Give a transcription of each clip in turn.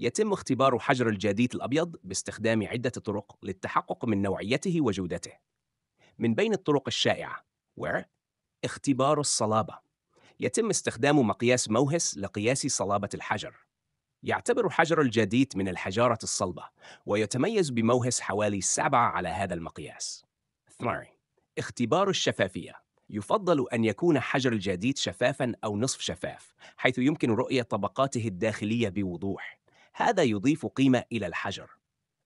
يتم اختبار حجر الجاديت الأبيض باستخدام عدة طرق للتحقق من نوعيته وجودته. من بين الطرق الشائعة وع اختبار الصلابة يتم استخدام مقياس موهس لقياس صلابة الحجر. يعتبر حجر الجاديت من الحجارة الصلبة ويتميز بموهس حوالي سبعة على هذا المقياس. 2. اختبار الشفافية يفضل أن يكون حجر الجديد شفافاً أو نصف شفاف، حيث يمكن رؤية طبقاته الداخلية بوضوح، هذا يضيف قيمة إلى الحجر.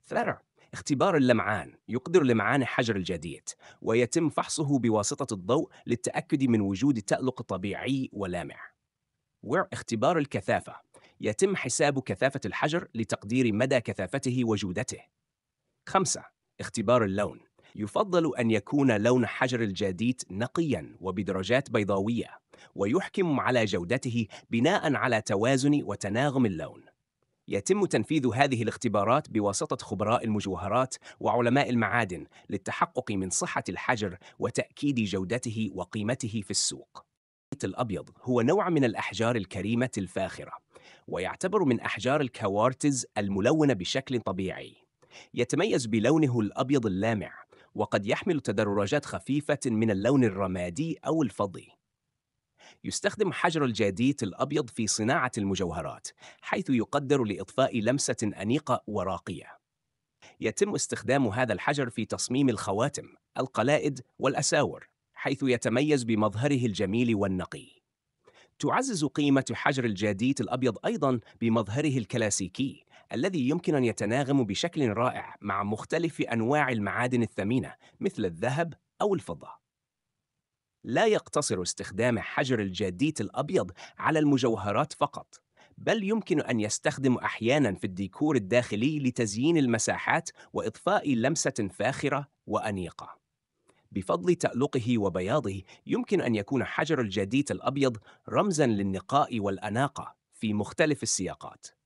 ثلاثة اختبار اللمعان يقدر لمعان حجر الجديد ويتم فحصه بواسطة الضوء للتأكد من وجود تألق طبيعي ولامع. اختبار الكثافة يتم حساب كثافة الحجر لتقدير مدى كثافته وجودته. خمسة اختبار اللون يفضل أن يكون لون حجر الجديد نقياً وبدرجات بيضاوية ويحكم على جودته بناء على توازن وتناغم اللون يتم تنفيذ هذه الاختبارات بواسطة خبراء المجوهرات وعلماء المعادن للتحقق من صحة الحجر وتأكيد جودته وقيمته في السوق. الأبيض هو نوع من الأحجار الكريمة الفاخرة، ويعتبر من أحجار الكوارتز الملونة بشكل طبيعي. يتميز بلونه الأبيض اللامع، وقد يحمل تدرجات خفيفة من اللون الرمادي أو الفضي. يستخدم حجر الجاديت الأبيض في صناعة المجوهرات، حيث يقدر لإضفاء لمسة أنيقة وراقية. يتم استخدام هذا الحجر في تصميم الخواتم، القلائد والأساور، حيث يتميز بمظهره الجميل والنقي. تعزز قيمة حجر الجاديت الأبيض أيضاً بمظهره الكلاسيكي، الذي يمكن أن يتناغم بشكل رائع مع مختلف أنواع المعادن الثمينة مثل الذهب أو الفضة. لا يقتصر استخدام حجر الجاديت الأبيض على المجوهرات فقط، بل يمكن أن يستخدم أحياناً في الديكور الداخلي لتزيين المساحات وإضفاء لمسة فاخرة وأنيقة. بفضل تألقه وبياضه، يمكن أن يكون حجر الجاديت الأبيض رمزاً للنقاء والأناقة في مختلف السياقات.